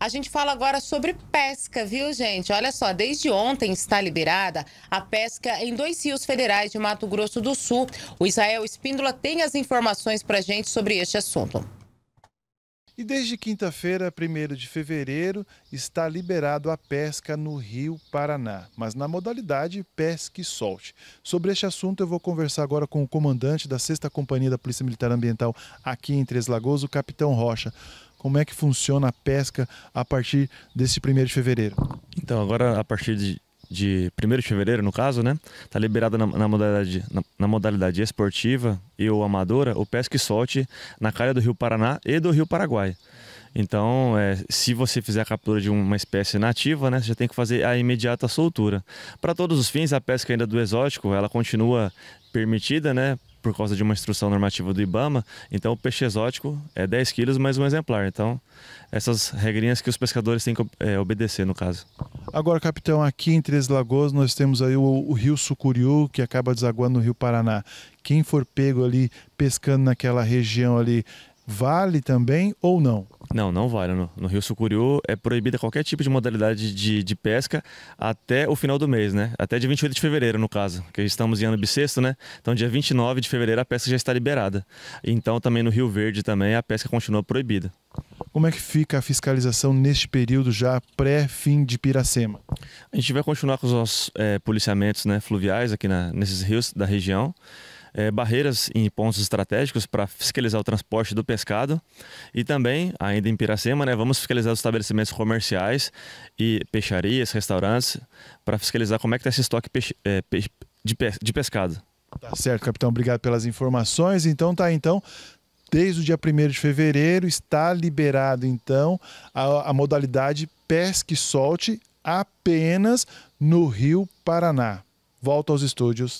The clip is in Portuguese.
A gente fala agora sobre pesca, viu, gente? Olha só, desde ontem está liberada a pesca em dois rios federais de Mato Grosso do Sul. O Israel Espíndola tem as informações para gente sobre este assunto. E desde quinta-feira, 1 de fevereiro, está liberado a pesca no Rio Paraná, mas na modalidade pesca e solte. Sobre este assunto, eu vou conversar agora com o comandante da 6 Companhia da Polícia Militar Ambiental aqui em Três Lagoas, o Capitão Rocha como é que funciona a pesca a partir desse 1 de fevereiro? Então, agora a partir de, de 1 de fevereiro, no caso, né? Tá liberada na, na, modalidade, na, na, modalidade esportiva e ou amadora o pesca e solte na calha do Rio Paraná e do Rio Paraguai. Então, é, se você fizer a captura de uma espécie nativa, né, você já tem que fazer a imediata soltura. Para todos os fins, a pesca ainda do exótico, ela continua permitida, né, por causa de uma instrução normativa do IBAMA, então o peixe exótico é 10 quilos mais um exemplar. Então, essas regrinhas que os pescadores têm que é, obedecer, no caso. Agora, capitão, aqui em Três Lagoas nós temos aí o, o rio Sucuriú, que acaba desaguando no rio Paraná. Quem for pego ali pescando naquela região ali, vale também ou não? Não, não vale. No, no Rio Sucuriú é proibida qualquer tipo de modalidade de, de, pesca até o final do mês, né? Até dia 28 de fevereiro, no caso, que estamos em ano bissexto, né? Então, dia 29 de fevereiro a pesca já está liberada. Então, também no Rio Verde também a pesca continua proibida. Como é que fica a fiscalização neste período já pré-fim de Piracema? A gente vai continuar com os nossos é, policiamentos né, fluviais aqui na, nesses rios da região é, barreiras em pontos estratégicos para fiscalizar o transporte do pescado e também, ainda em Piracema, né, vamos fiscalizar os estabelecimentos comerciais e peixarias, restaurantes, para fiscalizar como é que está esse estoque peixe, é, peixe, de, de pescado. Tá certo, capitão. Obrigado pelas informações. Então tá, então desde o dia 1 de fevereiro está liberado então a, a, modalidade pesque solte apenas no Rio Paraná. Volta aos estúdios